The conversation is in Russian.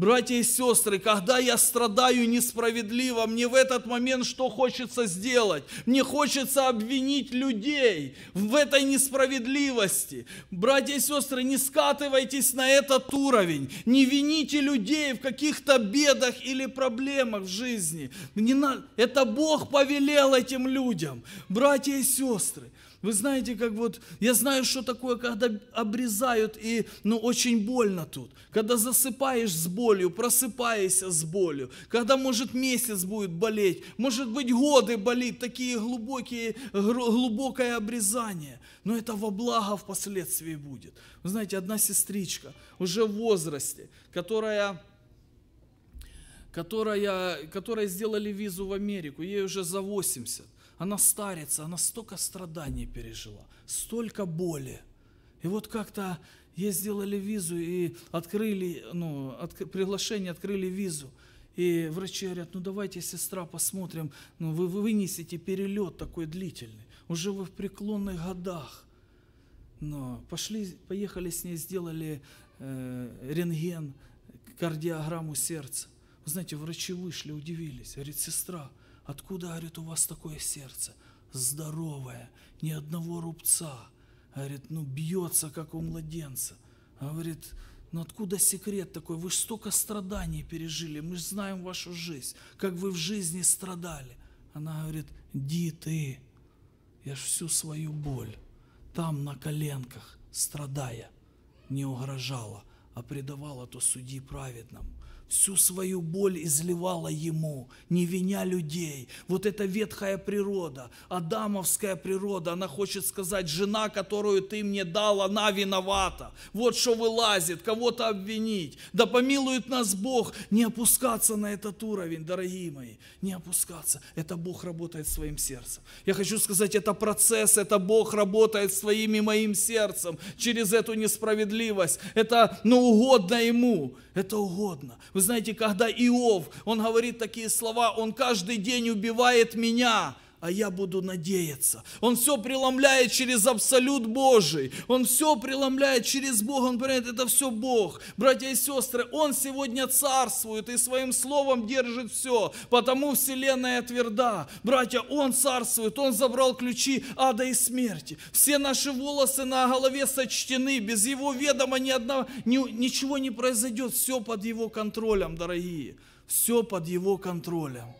Братья и сестры, когда я страдаю несправедливо, мне в этот момент что хочется сделать? Мне хочется обвинить людей в этой несправедливости. Братья и сестры, не скатывайтесь на этот уровень. Не вините людей в каких-то бедах или проблемах в жизни. Это Бог повелел этим людям. Братья и сестры, вы знаете, как вот, я знаю, что такое, когда обрезают, и, ну, очень больно тут. Когда засыпаешь с болью, просыпаешься с болью. Когда, может, месяц будет болеть, может быть, годы болит, такие глубокие, глубокое обрезание. Но это во благо впоследствии будет. Вы знаете, одна сестричка уже в возрасте, которая которая, которой сделали визу в Америку, ей уже за 80. Она старится, она столько страданий пережила, столько боли. И вот как-то ей сделали визу и открыли, ну, от, приглашение, открыли визу. И врачи говорят, ну давайте, сестра, посмотрим, ну вы вынесете перелет такой длительный, уже вы в преклонных годах. Но пошли, поехали с ней, сделали э, рентген, кардиограмму сердца. Знаете, врачи вышли, удивились. Говорит, сестра, откуда, говорит, у вас такое сердце? Здоровое, ни одного рубца. Говорит, ну бьется, как у младенца. Говорит, ну откуда секрет такой? Вы же столько страданий пережили, мы же знаем вашу жизнь, как вы в жизни страдали. Она говорит, Ди ты, я ж всю свою боль там на коленках, страдая, не угрожала, а предавала то суди праведному всю свою боль изливала ему, не виня людей. Вот эта ветхая природа, адамовская природа, она хочет сказать, жена, которую ты мне дал, она виновата. Вот что вылазит, кого-то обвинить. Да помилует нас Бог. Не опускаться на этот уровень, дорогие мои, не опускаться. Это Бог работает своим сердцем. Я хочу сказать, это процесс, это Бог работает своим и моим сердцем через эту несправедливость. Это, ну, угодно Ему, это угодно. Вы вы знаете, когда Иов, он говорит такие слова, он каждый день убивает меня, а я буду надеяться. Он все преломляет через абсолют Божий. Он все преломляет через Бога. Он понимает, это все Бог. Братья и сестры, Он сегодня царствует и своим словом держит все. Потому вселенная тверда. Братья, Он царствует. Он забрал ключи ада и смерти. Все наши волосы на голове сочтены. Без Его ведома ни одного, ни, ничего не произойдет. Все под Его контролем, дорогие. Все под Его контролем.